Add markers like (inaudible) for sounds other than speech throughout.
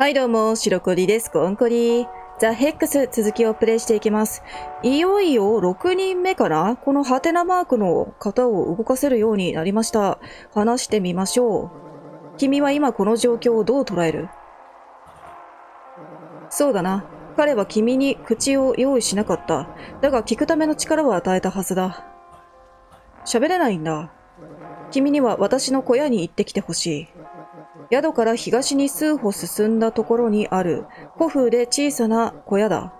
はいどうも、白コリです。コンコリザ・ヘックス続きをプレイしていきます。いよいよ6人目からこのハテナマークの型を動かせるようになりました。話してみましょう。君は今この状況をどう捉えるそうだな。彼は君に口を用意しなかった。だが聞くための力を与えたはずだ。喋れないんだ。君には私の小屋に行ってきてほしい。宿から東に数歩進んだところにある古風で小さな小屋だ。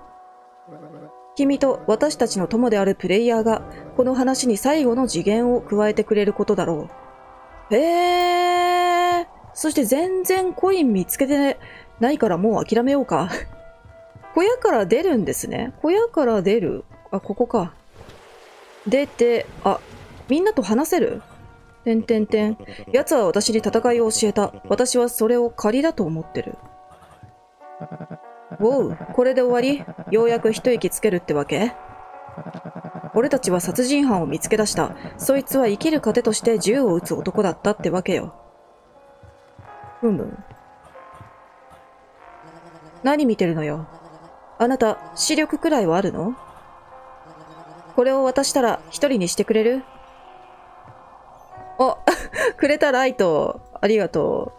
君と私たちの友であるプレイヤーがこの話に最後の次元を加えてくれることだろう。へえー、そして全然コイン見つけてないからもう諦めようか。小屋から出るんですね。小屋から出る。あ、ここか。出て、あ、みんなと話せるてんてんてん。奴は私に戦いを教えた。私はそれを借りだと思ってる。(laughs) ウォウ、これで終わりようやく一息つけるってわけ俺たちは殺人犯を見つけ出した。そいつは生きる糧として銃を撃つ男だったってわけよ。ふむ、何見てるのよ。あなた、視力くらいはあるのこれを渡したら一人にしてくれるあ (laughs) くれたライト、ありがと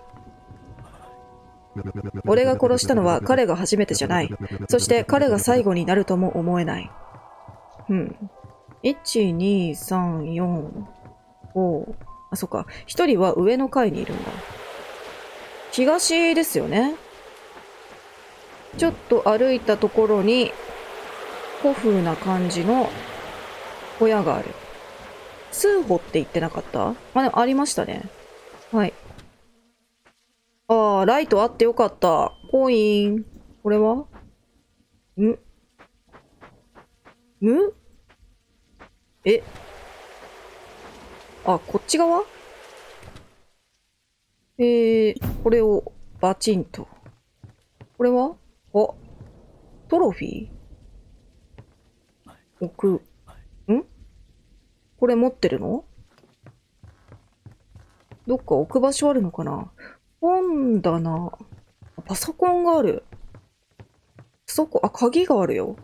う。俺が殺したのは彼が初めてじゃない。そして彼が最後になるとも思えない。うん。1、2、3、4、5。あ、そっか。1人は上の階にいるんだ。東ですよね。ちょっと歩いたところに、古風な感じの小屋がある。通報って言ってなかったあ、でもありましたね。はい。ああ、ライトあってよかった。コイン。これはむむえあ、こっち側えー、これをバチンと。これはあ、トロフィー置く。んこれ持ってるのどっか置く場所あるのかな本棚。パソコンがある。パソコン、あ、鍵があるよ。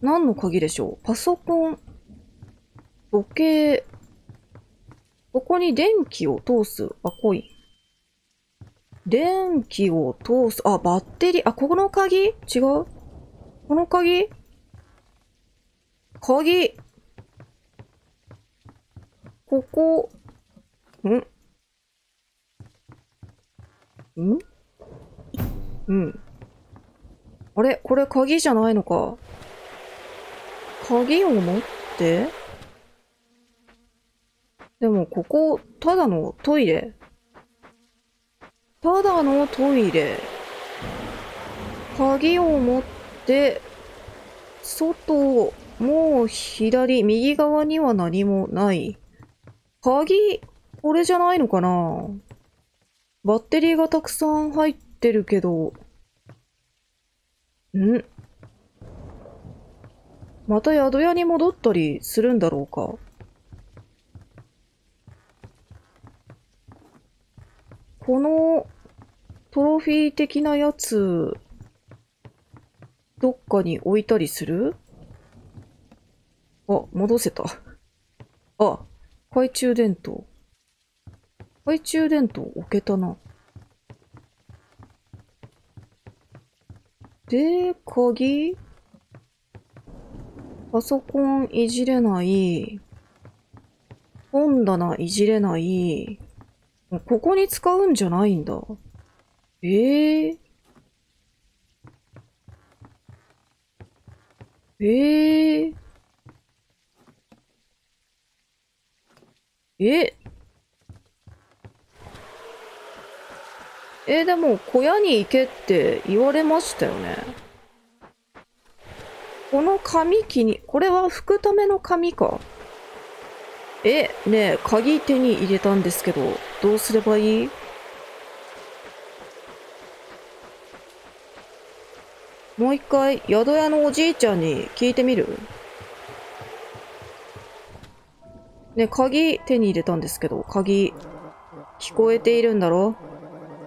何の鍵でしょうパソコン、時計、ここに電気を通す。あ、コイン。電気を通す。あ、バッテリー。あ、この鍵違うこの鍵鍵ここ、んんうん。あれこれ鍵じゃないのか。鍵を持ってでもここ、ただのトイレ。ただのトイレ。鍵を持って、外、もう左、右側には何もない。鍵、これじゃないのかなバッテリーがたくさん入ってるけど。んまた宿屋に戻ったりするんだろうかこのトロフィー的なやつ、どっかに置いたりするあ、戻せた。あ、懐中電灯。懐中電灯置けたな。で、鍵パソコンいじれない。本棚いじれない。ここに使うんじゃないんだ。ええー。ええー。ええ、でも小屋に行けって言われましたよね。この紙機に、これは拭くための紙か。え、ねえ、鍵手に入れたんですけど、どうすればいいもう一回、宿屋のおじいちゃんに聞いてみるね、鍵手に入れたんですけど、鍵、聞こえているんだろ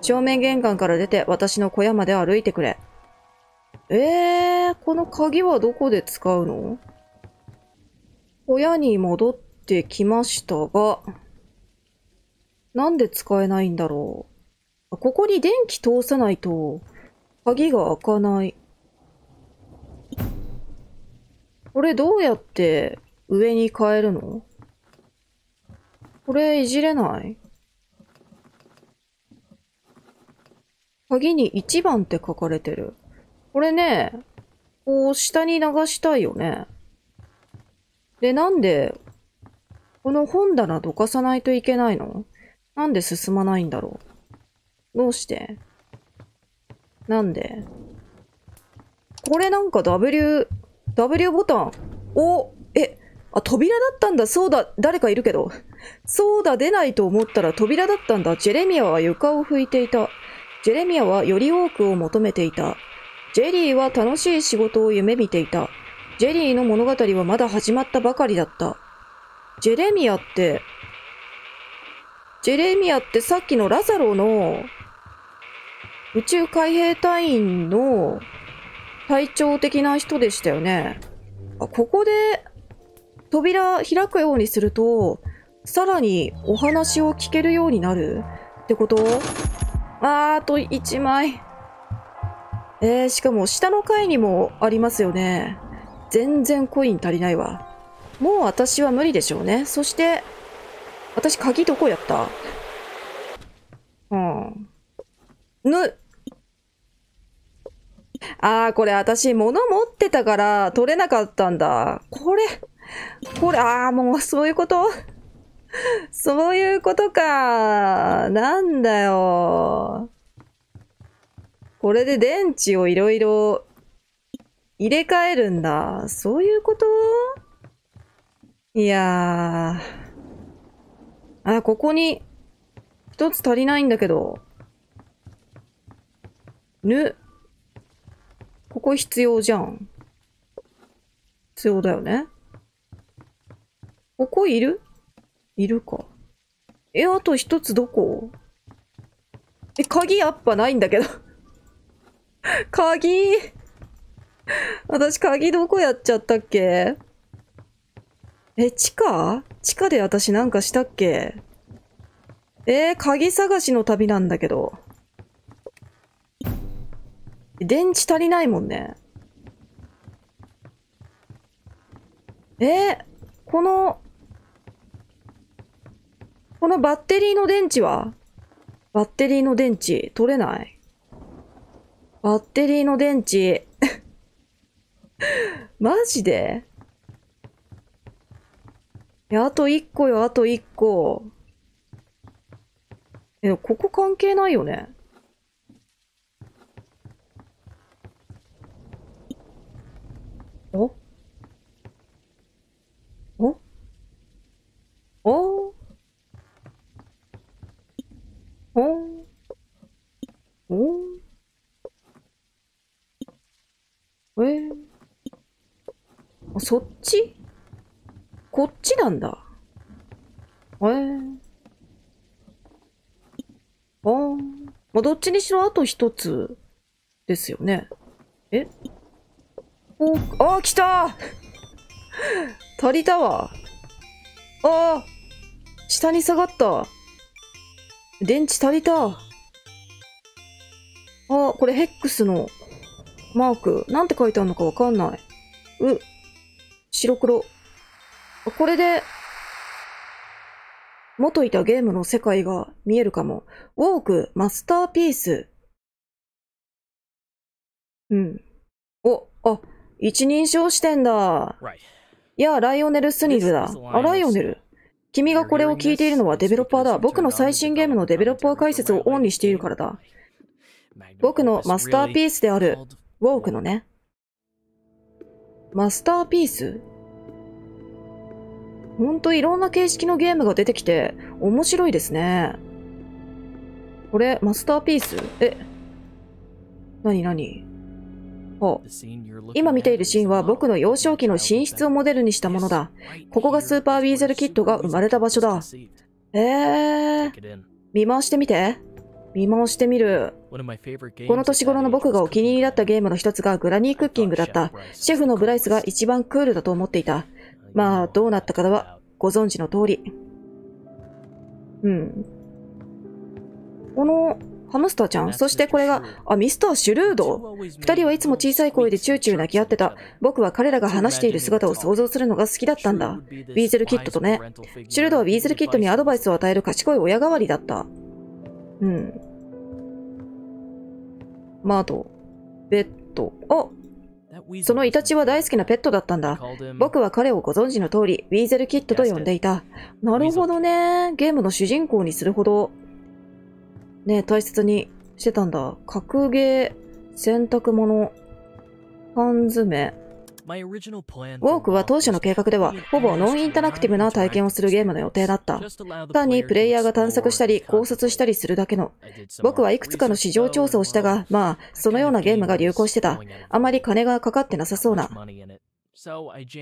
正面玄関から出て私の小屋まで歩いてくれ。えー、この鍵はどこで使うの小屋に戻ってきましたが、なんで使えないんだろう。ここに電気通さないと、鍵が開かない。これどうやって上に変えるのこれいじれない鍵に1番って書かれてる。これね、こう下に流したいよね。で、なんで、この本棚どかさないといけないのなんで進まないんだろうどうしてなんでこれなんか W、W ボタン。おえ、あ、扉だったんだ。そうだ。誰かいるけど。そうだ、出ないと思ったら扉だったんだ。ジェレミアは床を拭いていた。ジェレミアはより多くを求めていた。ジェリーは楽しい仕事を夢見ていた。ジェリーの物語はまだ始まったばかりだった。ジェレミアって、ジェレミアってさっきのラザロの宇宙海兵隊員の隊長的な人でしたよね。あここで扉開くようにすると、さらにお話を聞けるようになるってことあーと1枚。えー、しかも下の階にもありますよね。全然コイン足りないわ。もう私は無理でしょうね。そして、私鍵どこやったうん。ぬ、あー、これ私物持ってたから取れなかったんだ。これ、これ、あー、もうそういうこと (laughs) そういうことか。なんだよ。これで電池をいろいろ入れ替えるんだ。そういうこといやー。あ、ここに一つ足りないんだけど。ぬ。ここ必要じゃん。必要だよね。ここいるいるか。え、あと一つどこえ、鍵やっぱないんだけど (laughs) 鍵私鍵どこやっちゃったっけえ、地下地下で私なんかしたっけえー、鍵探しの旅なんだけど。電池足りないもんね。えー、このこのバッテリーの電池はバッテリーの電池取れないバッテリーの電池 (laughs) マジでいや、あと1個よ、あと1個。え、ここ関係ないよね。おおおおおえー、あ、そっちこっちなんだ。えー、あまあ、どっちにしろあと一つですよね。えおあ来た足りたわ。ああ、下に下がった。電池足りた。あ、これヘックスのマーク。なんて書いてあるのかわかんない。う、白黒。これで、元いたゲームの世界が見えるかも。ウォーク、マスターピース。うん。お、あ、一人称視点だ。いや、ライオネル・スニーズだ。あ、ライオネル。君がこれを聞いているのはデベロッパーだ。僕の最新ゲームのデベロッパー解説をオンにしているからだ。僕のマスターピースである、ウォークのね。マスターピースほんといろんな形式のゲームが出てきて、面白いですね。これ、マスターピースえ、なになにほう。今見ているシーンは僕の幼少期の寝室をモデルにしたものだ。ここがスーパーウィーゼルキットが生まれた場所だ。えー。見回してみて。見回してみる。この年頃の僕がお気に入りだったゲームの一つがグラニークッキングだった。シェフのブライスが一番クールだと思っていた。まあ、どうなったかはご存知の通り。うん。このハムスターちゃん。そしてこれが、あ、ミスター・シュルード。二人はいつも小さい声でチューチュー泣き合ってた。僕は彼らが話している姿を想像するのが好きだったんだ。ビーゼルキッドとね。シュルードはビーゼルキッドにアドバイスを与える賢い親代わりだった。うん。窓。ベッド。あそのイタチは大好きなペットだったんだ。僕は彼をご存知の通り、ウィーゼルキッドと呼んでいた。なるほどね。ゲームの主人公にするほど。ね、大切にしてたんだ。格ゲー、洗濯物、缶詰。ウォークは当初の計画では、ほぼノンインタラクティブな体験をするゲームの予定だった。単にプレイヤーが探索したり、考察したりするだけの。僕はいくつかの市場調査をしたが、まあ、そのようなゲームが流行してた。あまり金がかかってなさそうな。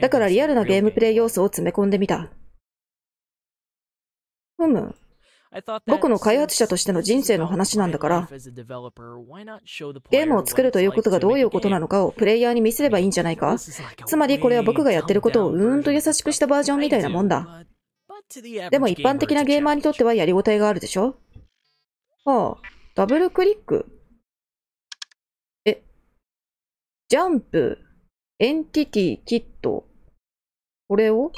だからリアルなゲームプレイ要素を詰め込んでみた。ふむ。僕の開発者としての人生の話なんだから、ゲームを作るということがどういうことなのかをプレイヤーに見せればいいんじゃないかつまりこれは僕がやってることをうーんと優しくしたバージョンみたいなもんだ。でも一般的なゲーマーにとってはやりごたえがあるでしょああ、ダブルクリック。え、ジャンプ、エンティティ、キット。これを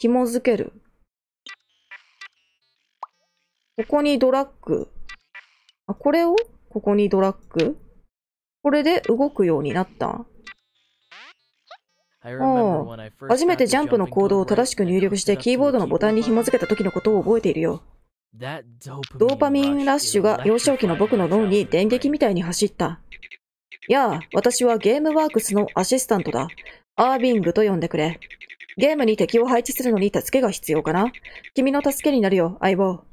紐付ける。ここにドラッグ。あ、これをここにドラッグ。これで動くようになった。初めてジャンプの行動を正しく入力してキーボードのボタンに紐付けた時のことを覚えているよ。ドーパミンラッシュが幼少期の僕の脳に電撃みたいに走った。やあ、私はゲームワークスのアシスタントだ。アービングと呼んでくれ。ゲームに敵を配置するのに助けが必要かな君の助けになるよ、相棒。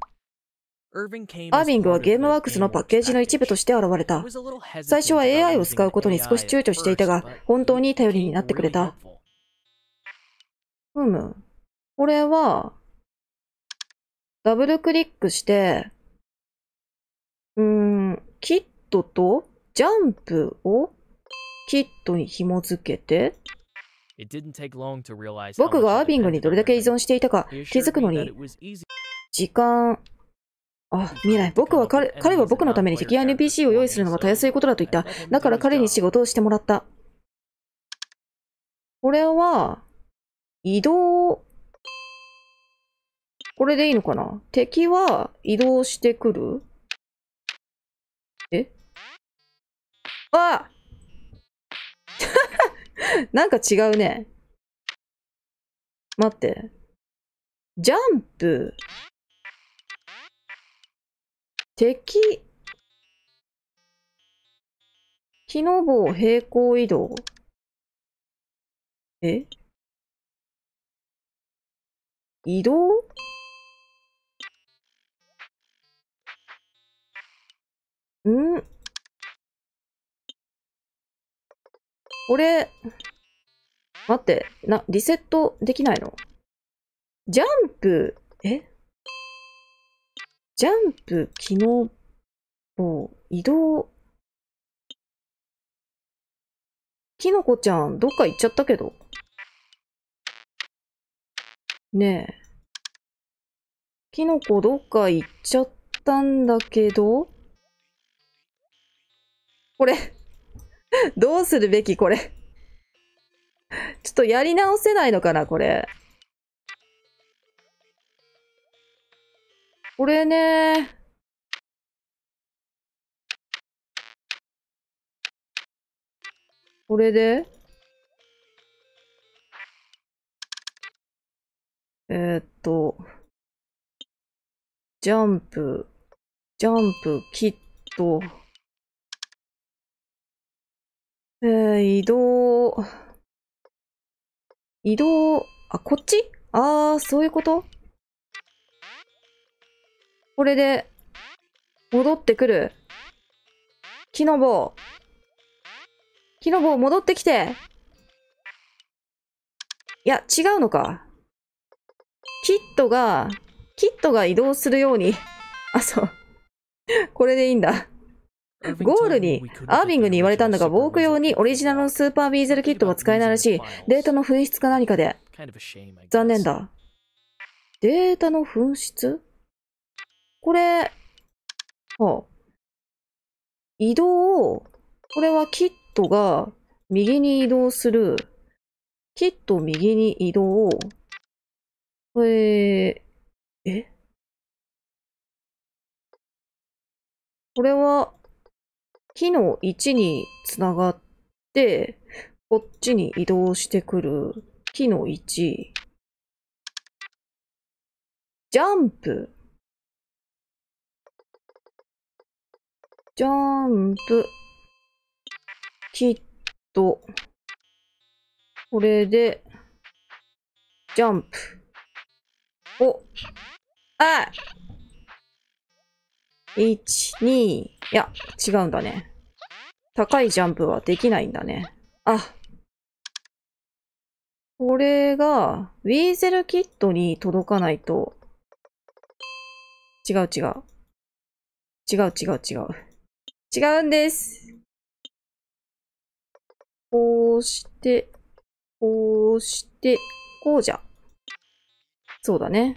アービングはゲームワークスのパッケージの一部として現れた。最初は AI を使うことに少し躊躇していたが、本当に頼りになってくれた。ふむ。これは、ダブルクリックして、うーん、キットとジャンプをキットに紐付けて、僕がアービングにどれだけ依存していたか気づくのに、時間あ、見ない。僕は彼、彼は僕のために敵や NPC を用意するのがたやすいことだと言った。だから彼に仕事をしてもらった。これは、移動、これでいいのかな敵は移動してくるえあ (laughs) なんか違うね。待って。ジャンプ。敵、木の棒平行移動。え移動んこれ、待って、な、リセットできないのジャンプ、えジャンプ、機能移動。きのこちゃん、どっか行っちゃったけど。ねえ。キノコ、どっか行っちゃったんだけど。これどうするべきこれちょっとやり直せないのかなこれ。これね、これで、えー、っと、ジャンプ、ジャンプ、キット、えー、移動、移動、あ、こっちあー、そういうことこれで、戻ってくる。木の棒。木の棒戻ってきて。いや、違うのか。キットが、キットが移動するように。あ、そう。これでいいんだ。ゴールに、アービングに言われたんだが、ウォーク用にオリジナルのスーパービーゼルキットは使えないらしい。データの紛失か何かで。残念だ。データの紛失これ、はあ、移動を、これはキットが右に移動する、キット右に移動、えー、えこれは、木の1につながって、こっちに移動してくる木の1。ジャンプ。ジャンプ、キット。これで、ジャンプ。お、あ一、二、いや、違うんだね。高いジャンプはできないんだね。あ。これが、ウィーゼルキットに届かないと、違う違う。違う違う違う。違うんです。こうして、こうして、こうじゃ。そうだね。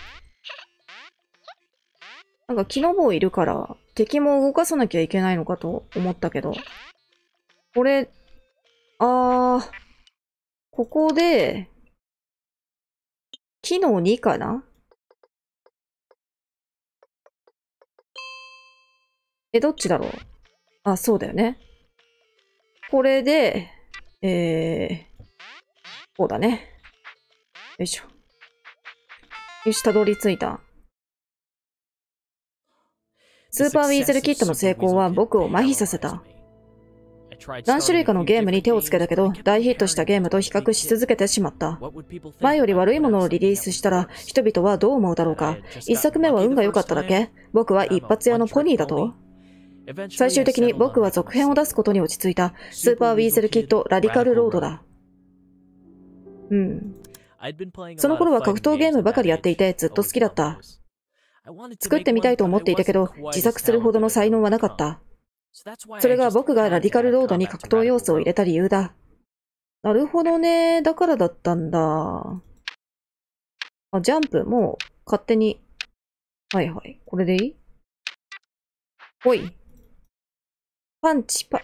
なんか木の棒いるから、敵も動かさなきゃいけないのかと思ったけど。これ、あー、ここで、木の2かなえ、どっちだろうあ、そうだよね。これで、えー、こうだね。よいしょ。よし、たどり着いた。スーパーウィーゼルキットの成功は僕を麻痺させた。何種類かのゲームに手をつけたけど、大ヒットしたゲームと比較し続けてしまった。前より悪いものをリリースしたら、人々はどう思うだろうか。一作目は運が良かっただけ僕は一発屋のポニーだと最終的に僕は続編を出すことに落ち着いた、スーパーウィーゼルキッドラディカルロードだ。うん。その頃は格闘ゲームばかりやっていてずっと好きだった。作ってみたいと思っていたけど、自作するほどの才能はなかった。それが僕がラディカルロードに格闘要素を入れた理由だ。なるほどね。だからだったんだ。あ、ジャンプ、もう勝手に。はいはい。これでいいおい。パンチ、パ、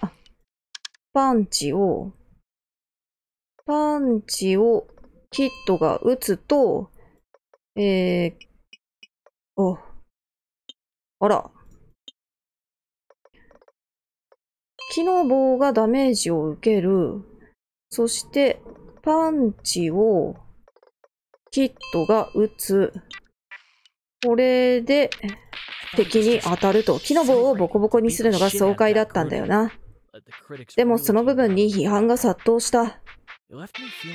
パンチを、パンチをキットが打つと、えー、お、あら。木の棒がダメージを受ける。そして、パンチをキットが打つ。これで、敵に当たると。木の棒をボコボコにするのが爽快だったんだよな。でもその部分に批判が殺到した。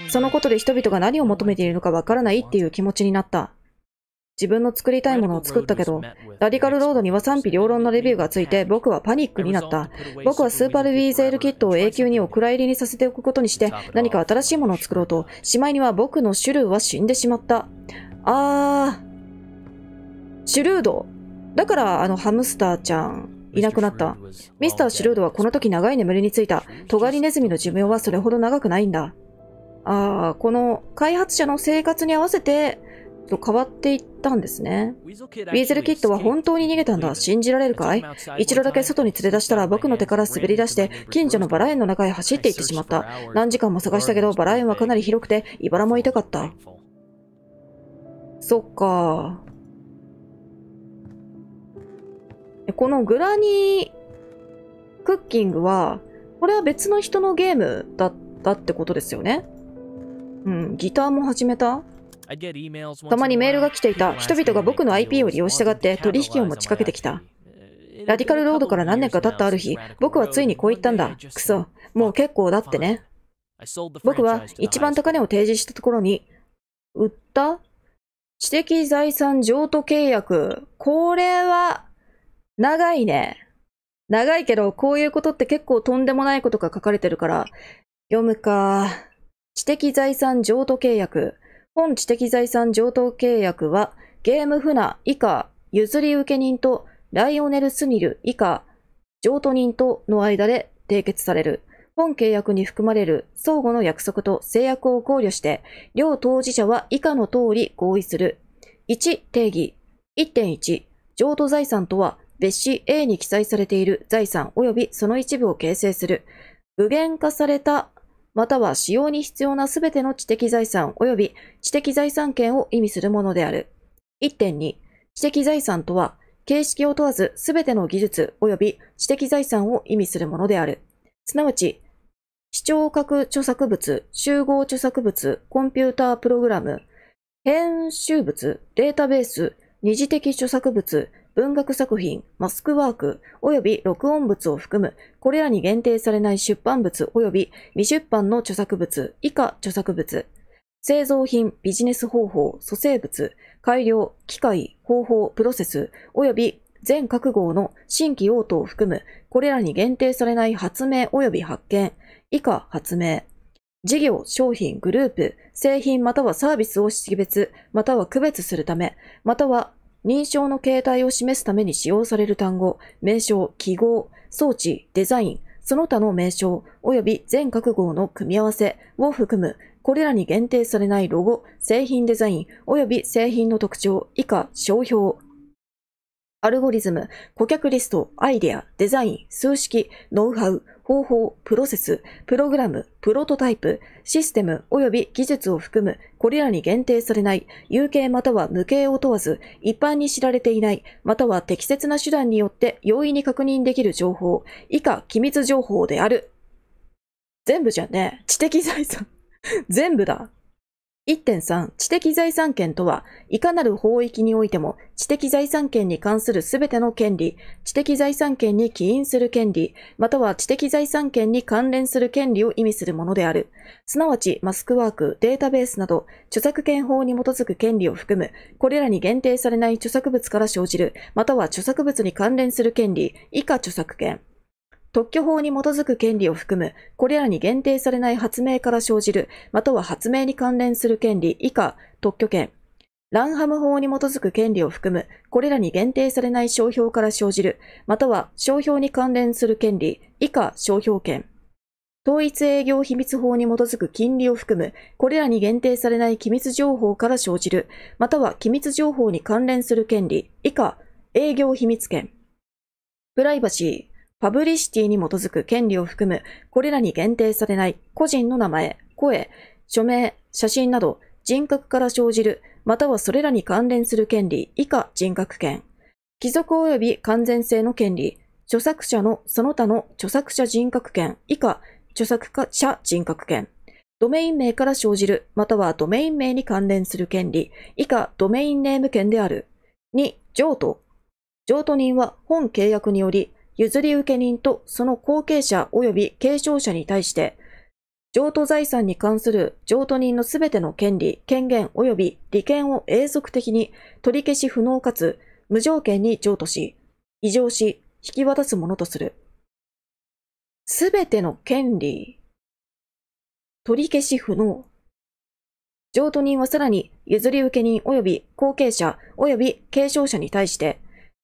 そのことで人々が何を求めているのかわからないっていう気持ちになった。自分の作りたいものを作ったけど、ラディカルロードには賛否両論のレビューがついて、僕はパニックになった。僕はスーパールビーゼールキットを永久にお蔵入りにさせておくことにして、何か新しいものを作ろうと、しまいには僕の種類は死んでしまった。あー、シュルード。だから、あの、ハムスターちゃん、いなくなった。ミスター・シュルードはこの時長い眠りについた。トガリネズミの寿命はそれほど長くないんだ。ああ、この開発者の生活に合わせて、変わっていったんですね。ウィーゼルキッドは本当に逃げたんだ。信じられるかい一度だけ外に連れ出したら僕の手から滑り出して、近所のバラ園の中へ走っていってしまった。何時間も探したけど、バラ園はかなり広くて、茨も痛かった。そっか。このグラニークッキングは、これは別の人のゲームだったってことですよね。うん、ギターも始めたたまにメールが来ていた。人々が僕の IP を利用したがって取引を持ちかけてきた。ラディカルロードから何年か経ったある日、僕はついにこう言ったんだ。くそ、もう結構だってね。僕は一番高値を提示したところに、売った知的財産譲渡契約。これは、長いね。長いけど、こういうことって結構とんでもないことが書かれてるから、読むか。知的財産譲渡契約。本知的財産譲渡契約は、ゲームフナ以下、譲り受け人とライオネル・スミル以下、譲渡人との間で締結される。本契約に含まれる相互の約束と制約を考慮して、両当事者は以下の通り合意する。1、定義。1.1、譲渡財産とは、別紙 A に記載されている財産及びその一部を形成する。具現化された、または使用に必要なすべての知的財産及び知的財産権を意味するものである。1.2、知的財産とは、形式を問わずすべての技術及び知的財産を意味するものである。すなわち、視聴覚著作物、集合著作物、コンピュータープログラム、編集物、データベース、二次的著作物、文学作品、マスクワーク、及び録音物を含む、これらに限定されない出版物及び未出版の著作物、以下著作物、製造品、ビジネス方法、蘇生物、改良、機械、方法、プロセス、及び全各号の新規用途を含む、これらに限定されない発明及び発見、以下発明。事業、商品、グループ、製品またはサービスを識別、または区別するため、または認証の形態を示すために使用される単語、名称、記号、装置、デザイン、その他の名称、及び全各号の組み合わせを含む、これらに限定されないロゴ、製品デザイン、及び製品の特徴、以下、商標。アルゴリズム、顧客リスト、アイデア、デザイン、数式、ノウハウ、方法、プロセス、プログラム、プロトタイプ、システム及び技術を含む、これらに限定されない、有形または無形を問わず、一般に知られていない、または適切な手段によって容易に確認できる情報、以下、機密情報である。全部じゃね、知的財産。全部だ。1.3知的財産権とは、いかなる法域においても知的財産権に関するすべての権利、知的財産権に起因する権利、または知的財産権に関連する権利を意味するものである。すなわち、マスクワーク、データベースなど、著作権法に基づく権利を含む、これらに限定されない著作物から生じる、または著作物に関連する権利、以下著作権。特許法に基づく権利を含む、これらに限定されない発明から生じる、または発明に関連する権利以下、特許権。ランハム法に基づく権利を含む、これらに限定されない商標から生じる、または商標に関連する権利以下商標権。統一営業秘密法に基づく金利を含む、これらに限定されない機密情報から生じる、または機密情報に関連する権利以下営業秘密権。プライバシー。パブリシティに基づく権利を含む、これらに限定されない個人の名前、声、署名、写真など、人格から生じる、またはそれらに関連する権利、以下人格権。貴族及び完全性の権利、著作者のその他の著作者人格権、以下著作者人格権。ドメイン名から生じる、またはドメイン名に関連する権利、以下ドメインネーム権である。2、譲渡。譲渡人は本契約により、譲り受け人とその後継者及び継承者に対して、譲渡財産に関する譲渡人のすべての権利、権限及び利権を永続的に取り消し不能かつ無条件に譲渡し、異常し、引き渡すものとする。すべての権利、取り消し不能。譲渡人はさらに譲り受け人及び後継者及び継承者に対して、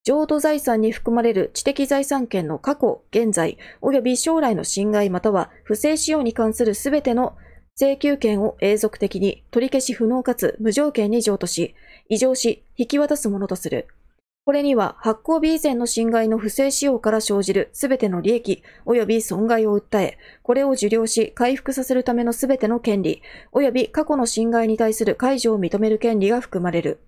浄土財産に含まれる知的財産権の過去、現在、及び将来の侵害または不正使用に関するすべての請求権を永続的に取り消し不能かつ無条件に譲渡し、異常し、引き渡すものとする。これには発行日以前の侵害の不正使用から生じるすべての利益及び損害を訴え、これを受領し回復させるためのすべての権利及び過去の侵害に対する解除を認める権利が含まれる。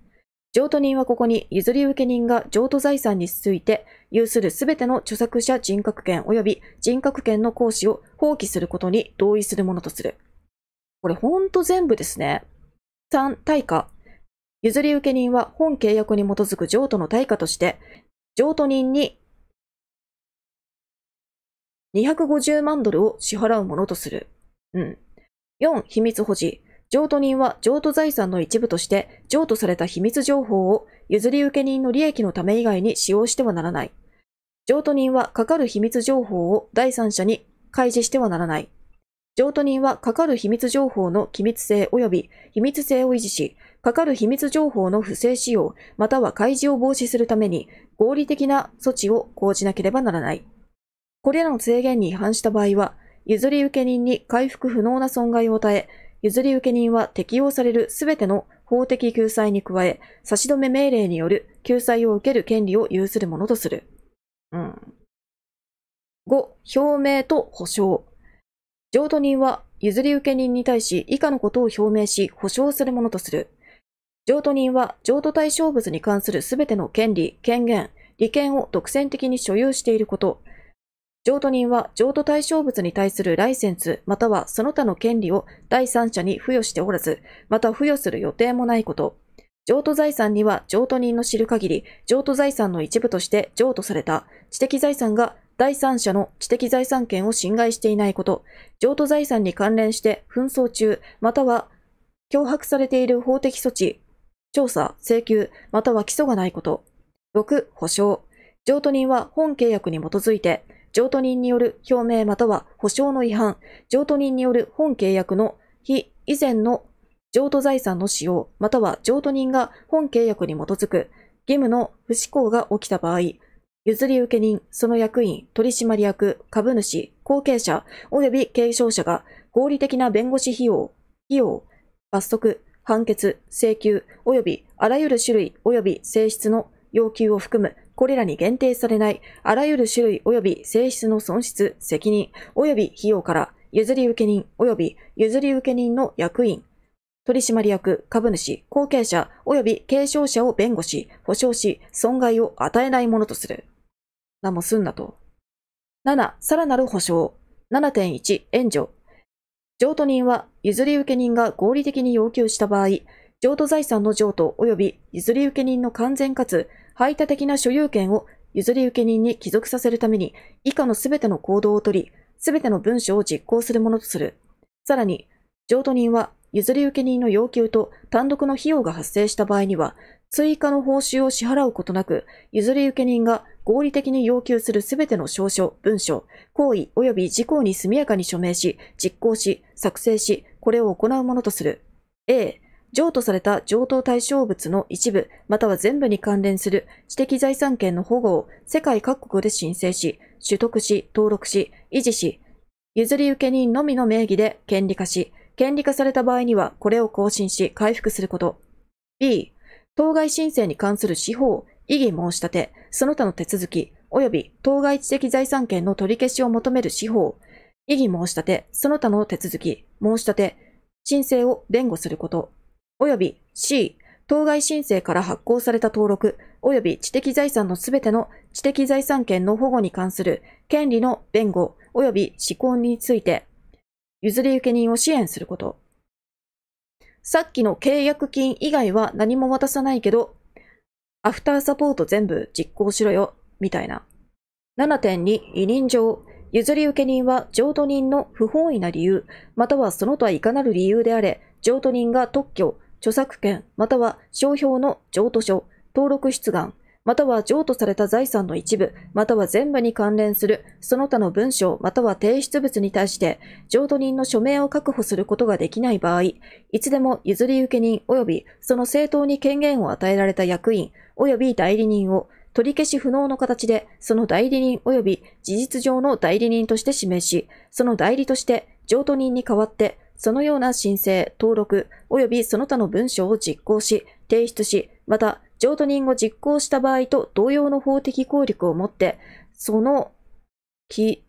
譲渡人はここに譲り受け人が譲渡財産について有するすべての著作者人格権及び人格権の行使を放棄することに同意するものとする。これほんと全部ですね。3、対価。譲り受け人は本契約に基づく譲渡の対価として、譲渡人に250万ドルを支払うものとする。うん。4、秘密保持。譲渡人は譲渡財産の一部として譲渡された秘密情報を譲り受け人の利益のため以外に使用してはならない。譲渡人はかかる秘密情報を第三者に開示してはならない。譲渡人はかかる秘密情報の機密性及び秘密性を維持し、かかる秘密情報の不正使用または開示を防止するために合理的な措置を講じなければならない。これらの制限に違反した場合は、譲り受け人に回復不能な損害を与え、譲り受け人は適用されるすべての法的救済に加え、差し止め命令による救済を受ける権利を有するものとする。うん。5、表明と保証。譲渡人は譲り受け人に対し以下のことを表明し保証するものとする。譲渡人は譲渡対象物に関するすべての権利、権限、利権を独占的に所有していること、譲渡人は譲渡対象物に対するライセンスまたはその他の権利を第三者に付与しておらず、また付与する予定もないこと。譲渡財産には譲渡人の知る限り、譲渡財産の一部として譲渡された知的財産が第三者の知的財産権を侵害していないこと、譲渡財産に関連して紛争中、または脅迫されている法的措置、調査、請求、または起訴がないこと。6、保証。譲渡人は本契約に基づいて、譲渡人による表明または保証の違反、譲渡人による本契約の非以前の譲渡財産の使用、または譲渡人が本契約に基づく義務の不施行が起きた場合、譲り受け人、その役員、取締役、株主、後継者、及び継承者が合理的な弁護士費用、費用、罰則、判決、請求、及びあらゆる種類及び性質の要求を含むこれらに限定されない、あらゆる種類及び性質の損失、責任、及び費用から、譲り受け人及び譲り受け人の役員、取締役、株主、後継者、及び継承者を弁護し、保障し、損害を与えないものとする。なもすんなと。7、さらなる保障。7.1、援助。譲渡人は、譲り受け人が合理的に要求した場合、譲渡財産の譲渡及び譲り受け人の完全かつ排他的な所有権を譲り受け人に帰属させるために、以下のすべての行動をとり、すべての文書を実行するものとする。さらに、譲渡人は譲り受け人の要求と単独の費用が発生した場合には、追加の報酬を支払うことなく、譲り受け人が合理的に要求するすべての証書、文書、行為及び事項に速やかに署名し、実行し、作成し、これを行うものとする。A、譲渡された譲渡対象物の一部、または全部に関連する知的財産権の保護を世界各国で申請し、取得し、登録し、維持し、譲り受け人のみの名義で権利化し、権利化された場合にはこれを更新し回復すること。B、当該申請に関する司法、異議申し立て、その他の手続き、及び当該知的財産権の取り消しを求める司法、異議申し立て、その他の手続き、申し立て、申請を弁護すること。及び C、当該申請から発行された登録、及び知的財産のすべての知的財産権の保護に関する権利の弁護及び施行について、譲り受け人を支援すること。さっきの契約金以外は何も渡さないけど、アフターサポート全部実行しろよ、みたいな。7.2委任状。譲り受け人は譲渡人の不本意な理由、またはその他いかなる理由であれ、譲渡人が特許、著作権、または商標の譲渡書、登録出願、または譲渡された財産の一部、または全部に関連する、その他の文書、または提出物に対して、譲渡人の署名を確保することができない場合、いつでも譲り受け人及びその政党に権限を与えられた役員及び代理人を、取り消し不能の形で、その代理人及び事実上の代理人として指名し、その代理として、譲渡人に代わって、そのような申請、登録、及びその他の文書を実行し、提出し、また、譲渡人を実行した場合と同様の法的効力をもって、その規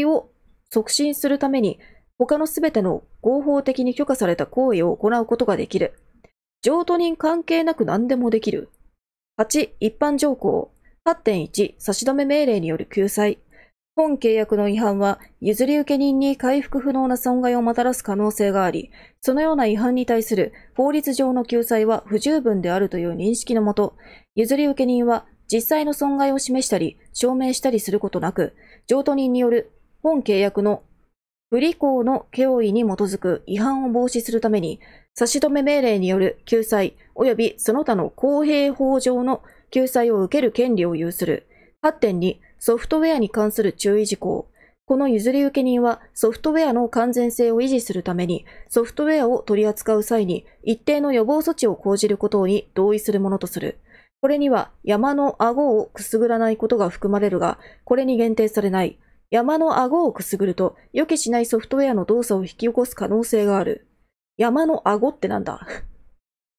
いを促進するために、他のすべての合法的に許可された行為を行うことができる。譲渡人関係なく何でもできる。8、一般条項。8.1、差し止め命令による救済。本契約の違反は、譲り受け人に回復不能な損害をもたらす可能性があり、そのような違反に対する法律上の救済は不十分であるという認識のもと、譲り受け人は実際の損害を示したり、証明したりすることなく、譲渡人による本契約の不履行の脅威に基づく違反を防止するために、差し止め命令による救済及びその他の公平法上の救済を受ける権利を有する。8.2ソフトウェアに関する注意事項。この譲り受け人はソフトウェアの完全性を維持するためにソフトウェアを取り扱う際に一定の予防措置を講じることに同意するものとする。これには山の顎をくすぐらないことが含まれるが、これに限定されない。山の顎をくすぐると予期しないソフトウェアの動作を引き起こす可能性がある。山の顎ってなんだ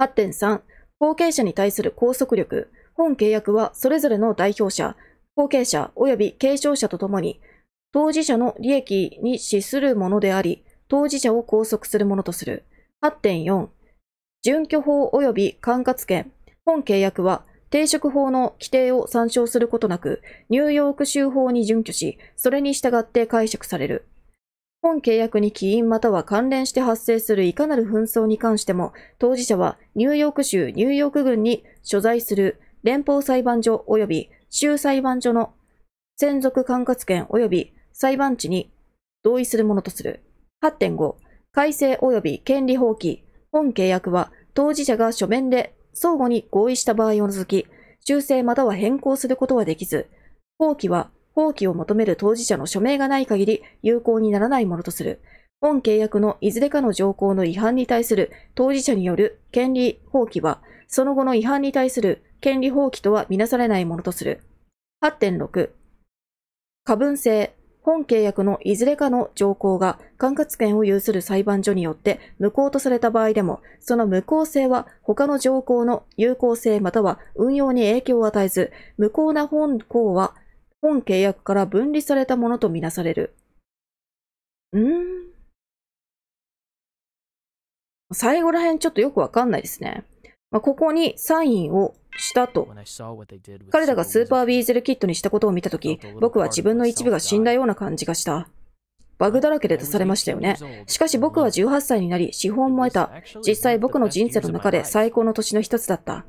?8.3 後継者に対する拘束力。本契約はそれぞれの代表者、後継者及び継承者とともに、当事者の利益に資するものであり、当事者を拘束するものとする。8.4、準拠法及び管轄権、本契約は、定職法の規定を参照することなく、ニューヨーク州法に準拠し、それに従って解釈される。本契約に起因または関連して発生するいかなる紛争に関しても、当事者はニューヨーク州ニューヨーク郡に所在する連邦裁判所及び州裁判所の専属管轄権及び裁判地に同意するものとする。8.5、改正及び権利放棄。本契約は当事者が書面で相互に合意した場合を除き、修正または変更することはできず、放棄は放棄を求める当事者の署名がない限り有効にならないものとする。本契約のいずれかの条項の違反に対する当事者による権利放棄は、その後の違反に対する権利放棄とはみなされないものとする。8.6、過分性、本契約のいずれかの条項が管轄権を有する裁判所によって無効とされた場合でも、その無効性は他の条項の有効性または運用に影響を与えず、無効な本項は本契約から分離されたものとみなされる。うーん。最後ら辺ちょっとよくわかんないですね。まあ、ここにサインをしたと。彼らがスーパービーゼルキットにしたことを見たとき、僕は自分の一部が死んだような感じがした。バグだらけで出されましたよね。しかし僕は18歳になり、資本も得た。実際僕の人生の中で最高の年の一つだった。